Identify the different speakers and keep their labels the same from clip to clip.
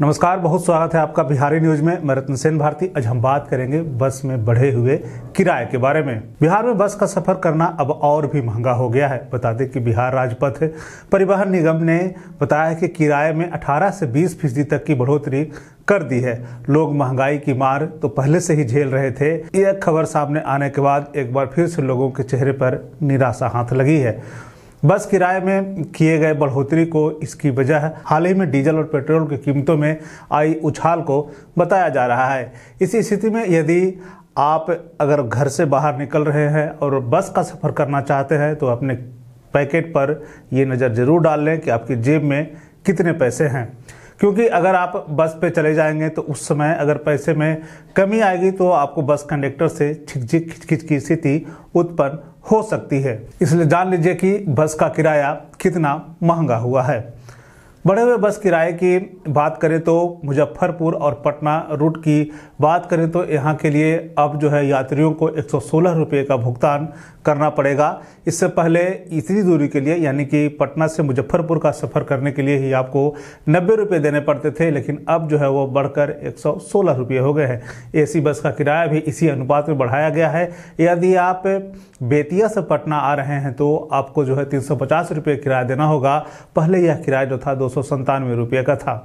Speaker 1: नमस्कार बहुत स्वागत है आपका बिहारी न्यूज में मैं रत्न सेन भारती आज हम बात करेंगे बस में बढ़े हुए किराए के बारे में बिहार में बस का सफर करना अब और भी महंगा हो गया है बता दें कि बिहार राजपथ परिवहन निगम ने बताया कि किराए में 18 से 20 फीसदी तक की बढ़ोतरी कर दी है लोग महंगाई की मार तो पहले से ही झेल रहे थे यह खबर सामने आने के बाद एक बार फिर से लोगों के चेहरे पर निराशा हाथ लगी है बस किराए में किए गए बढ़ोतरी को इसकी वजह हाल ही में डीजल और पेट्रोल की कीमतों में आई उछाल को बताया जा रहा है इसी स्थिति में यदि आप अगर घर से बाहर निकल रहे हैं और बस का सफ़र करना चाहते हैं तो अपने पैकेट पर ये नज़र ज़रूर डाल लें कि आपकी जेब में कितने पैसे हैं क्योंकि अगर आप बस पे चले जाएंगे तो उस समय अगर पैसे में कमी आएगी तो आपको बस कंडक्टर से छिकझिक खिचखिच की स्थिति उत्पन्न हो सकती है इसलिए जान लीजिए कि बस का किराया कितना महंगा हुआ है बढ़े हुए बस किराए की बात करें तो मुजफ्फरपुर और पटना रूट की बात करें तो यहाँ के लिए अब जो है यात्रियों को एक सौ का भुगतान करना पड़ेगा इससे पहले इतनी दूरी के लिए यानी कि पटना से मुजफ्फरपुर का सफ़र करने के लिए ही आपको नब्बे रुपये देने पड़ते थे लेकिन अब जो है वो बढ़कर एक रुपये हो गए हैं एसी बस का किराया भी इसी अनुपात में बढ़ाया गया है यदि आप बेतिया से पटना आ रहे हैं तो आपको जो है तीन सौ किराया देना होगा पहले यह किराया जो था दो सौ संतानवे रुपये का था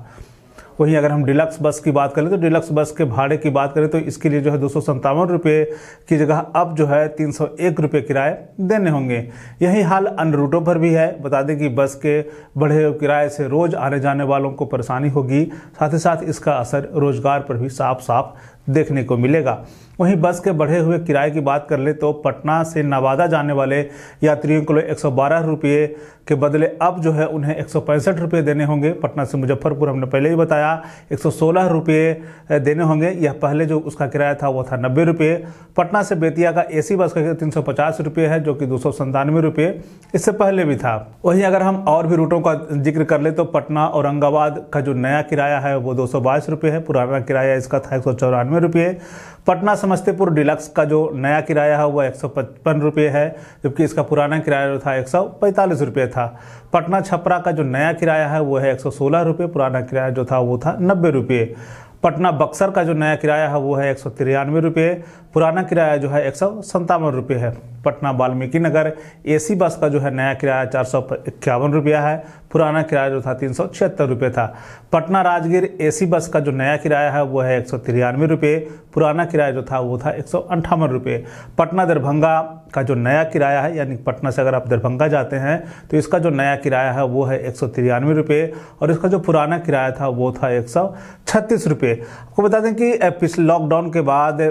Speaker 1: वहीं अगर हम डिलक्स बस की बात करें तो डिलक्स बस के भाड़े की बात करें तो इसके लिए जो है दो सौ संतावन रुपये की जगह अब जो है तीन सौ एक रुपये किराए देने होंगे यही हाल अन्य रूटों पर भी है बता दें कि बस के बढ़े हुए किराए से रोज़ आने जाने वालों को परेशानी होगी साथ ही साथ इसका असर रोज़गार पर भी साफ साफ देखने को मिलेगा वहीं बस के बढ़े हुए किराए की बात कर ले तो पटना से नवादा जाने वाले यात्रियों को एक सौ रुपये के बदले अब जो है उन्हें एक सौ देने होंगे पटना से मुजफ्फरपुर हमने पहले ही बताया एक सौ रुपये देने होंगे यह पहले जो उसका किराया था वह था नब्बे रुपये पटना से बेतिया का एसी बस का तीन सौ रुपये है जो कि दो सौ रुपये इससे पहले भी था वहीं अगर हम और भी रूटों का जिक्र कर ले तो पटना औरंगाबाद का जो नया किराया है वो दो सौ है पुराना किराया इसका था एक सौ में रुपये पटना समस्तीपुर डिलक्स का जो नया किराया है वह एक सौ पचपन रुपये है जबकि इसका पुराना किराया जो था एक सौ पैंतालीस रुपये था पटना छपरा का जो नया किराया है वह है एक सौ सोलह रुपये पुराना किराया जो था वो था नब्बे रुपये पटना बक्सर का जो नया किराया है वो है एक सौ तिरानवे रुपये पुराना किराया जो है एक सौ सत्तावन रुपये है पटना वाल्मीकि नगर एसी बस का जो है नया किराया चार सौ इक्यावन रुपया है पुराना किराया जो था तीन सौ छिहत्तर रुपये था पटना राजगीर एसी बस का जो नया किराया है वो है एक सौ तिरानवे रुपये पुराना किराया जो था वो था एक सौ अंठावन रुपये पटना दरभंगा का जो नया किराया है यानी पटना से अगर आप दरभंगा जाते हैं तो इसका जो नया किराया है वो है एक सौ तिरानवे रुपये और इसका जो पुराना किराया था वो था एक सौ छत्तीस रुपये आपको बता दें कि पिछले लॉकडाउन के बाद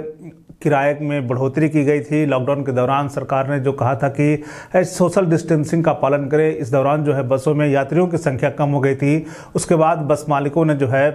Speaker 1: किराए में बढ़ोतरी की गई थी लॉकडाउन के दौरान सरकार ने जो कहा था कि सोशल डिस्टेंसिंग का पालन करें इस दौरान जो है बसों में यात्रियों की संख्या कम हो गई थी उसके बाद बस मालिकों ने जो है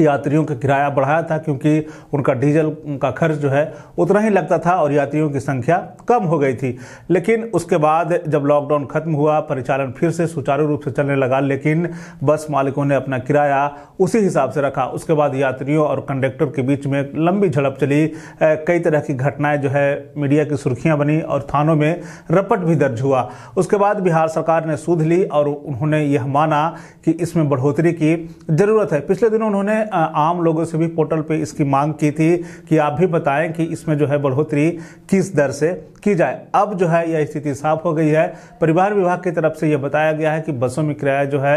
Speaker 1: यात्रियों का किराया बढ़ाया था क्योंकि उनका डीजल का खर्च जो है उतना ही लगता था और यात्रियों की संख्या कम हो गई थी लेकिन उसके बाद जब लॉकडाउन खत्म हुआ परिचालन फिर से सुचारू रूप से चलने लगा लेकिन बस मालिकों ने अपना किराया उसी हिसाब से रखा उसके बाद यात्रियों और कंडक्टर के बीच में लंबी झड़प चली कई तरह की घटनाएं जो है मीडिया की सुर्खियाँ बनी और थानों में रपट भी दर्ज हुआ उसके बाद बिहार सरकार ने सूध ली और उन्होंने यह माना कि इसमें बढ़ोतरी की ज़रूरत है पिछले दिनों उन्होंने आम लोगों से भी पोर्टल पे इसकी मांग की थी कि आप भी बताएं कि इसमें जो है बढ़ोतरी किस दर से की जाए अब जो है यह स्थिति साफ हो गई है परिवहन विभाग की तरफ से यह बताया गया है कि बसों में किराया जो है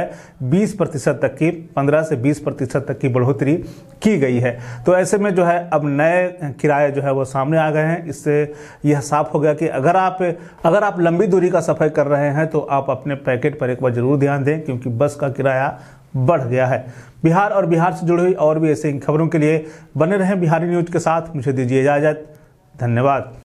Speaker 1: 20 प्रतिशत तक की 15 से 20 प्रतिशत तक की बढ़ोतरी की गई है तो ऐसे में जो है अब नए किराए जो है वो सामने आ गए हैं इससे यह साफ हो गया कि अगर आप अगर आप लंबी दूरी का सफ़र कर रहे हैं तो आप अपने पैकेट पर एक बार ज़रूर ध्यान दें क्योंकि बस का किराया बढ़ गया है बिहार और बिहार से जुड़ी हुई और भी ऐसी खबरों के लिए बने रहें बिहारी न्यूज के साथ मुझे दीजिए इजाजत धन्यवाद